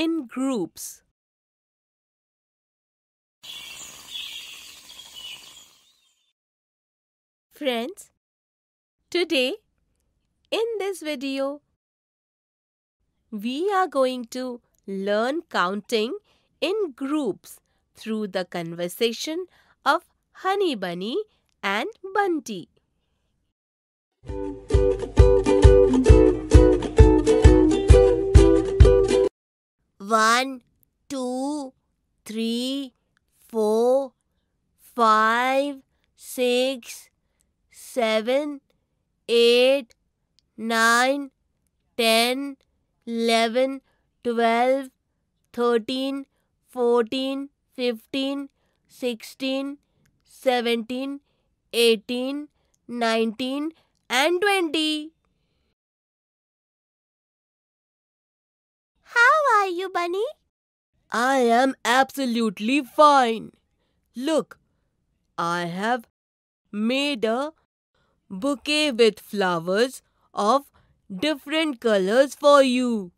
in groups. Friends, today in this video, we are going to learn counting in groups through the conversation of Honey Bunny and Bunty. One, two, three, four, five, six, seven, eight, nine, ten, eleven, twelve, thirteen, fourteen, fifteen, sixteen, seventeen, eighteen, nineteen, and 20. Bunny? I am absolutely fine. Look, I have made a bouquet with flowers of different colors for you.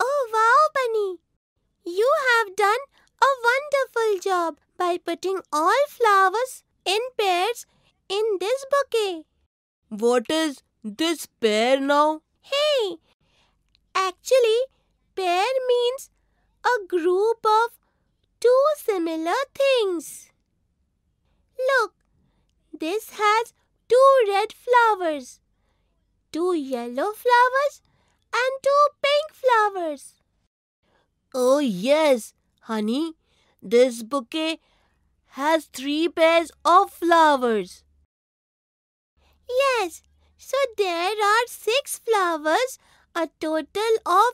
Oh, wow, Bunny. You have done a wonderful job by putting all flowers in pairs in this bouquet. What is this pair now? Hey, similar things. Look, this has two red flowers, two yellow flowers and two pink flowers. Oh yes, honey, this bouquet has three pairs of flowers. Yes, so there are six flowers, a total of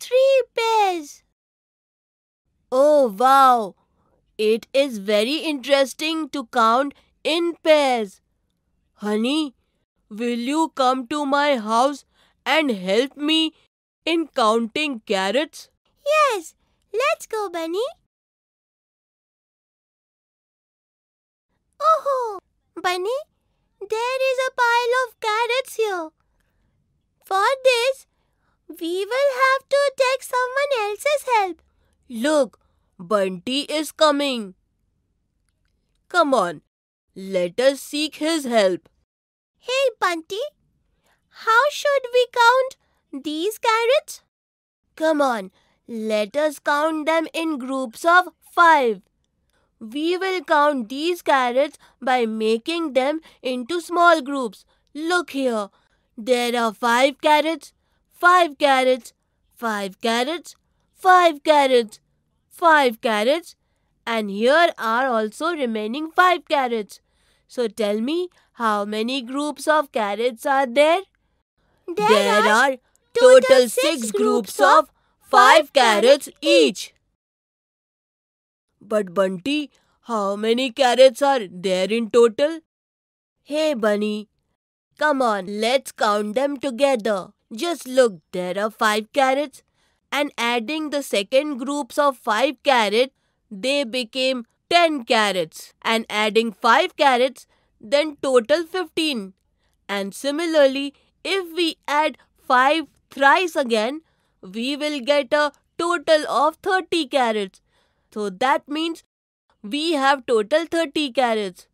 three pairs. Oh wow, it is very interesting to count in pairs. Honey, will you come to my house and help me in counting carrots? Yes, let's go, Bunny. Oh, Bunny, there is a pile of carrots here. For this, we will have to take someone else's help. Look, Bunty is coming. Come on, let us seek his help. Hey, Bunty, how should we count these carrots? Come on, let us count them in groups of five. We will count these carrots by making them into small groups. Look here, there are five carrots, five carrots, five carrots, five carrots. 5 carrots, and here are also remaining 5 carrots. So tell me how many groups of carrots are there? There, there are, total, 6 groups of 5 carrots each. But Bunty, how many carrots are there in total? Hey Bunny, come on, let's count them together. Just look, there are 5 carrots and adding the second groups of 5 carat, they became 10 carats and adding 5 carats, then total 15. And similarly, if we add 5 thrice again, we will get a total of 30 carats. So that means we have total 30 carats.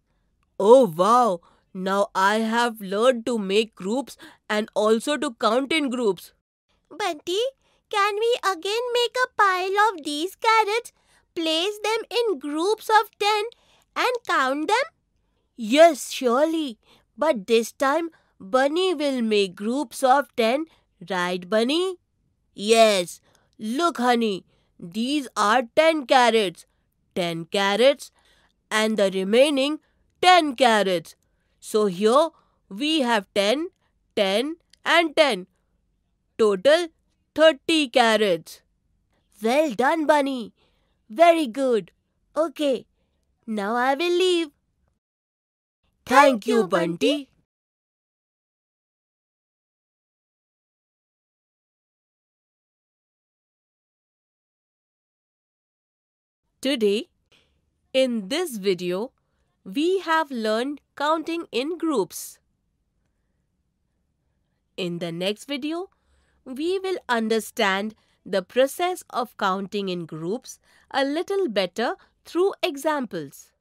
Oh wow! Now I have learned to make groups and also to count in groups. Bunty, can we again make a pile of these carrots, place them in groups of 10 and count them? Yes, surely. But this time, Bunny will make groups of 10, right, Bunny? Yes. Look, honey, these are 10 carrots, 10 carrots, and the remaining 10 carrots. So here we have ten, ten, and 10. Total 30 carrots. Well done, Bunny. Very good. Okay, now I will leave. Thank, you, Bunty. Today, in this video, we have learned counting in groups. In the next video, we will understand the process of counting in groups a little better through examples.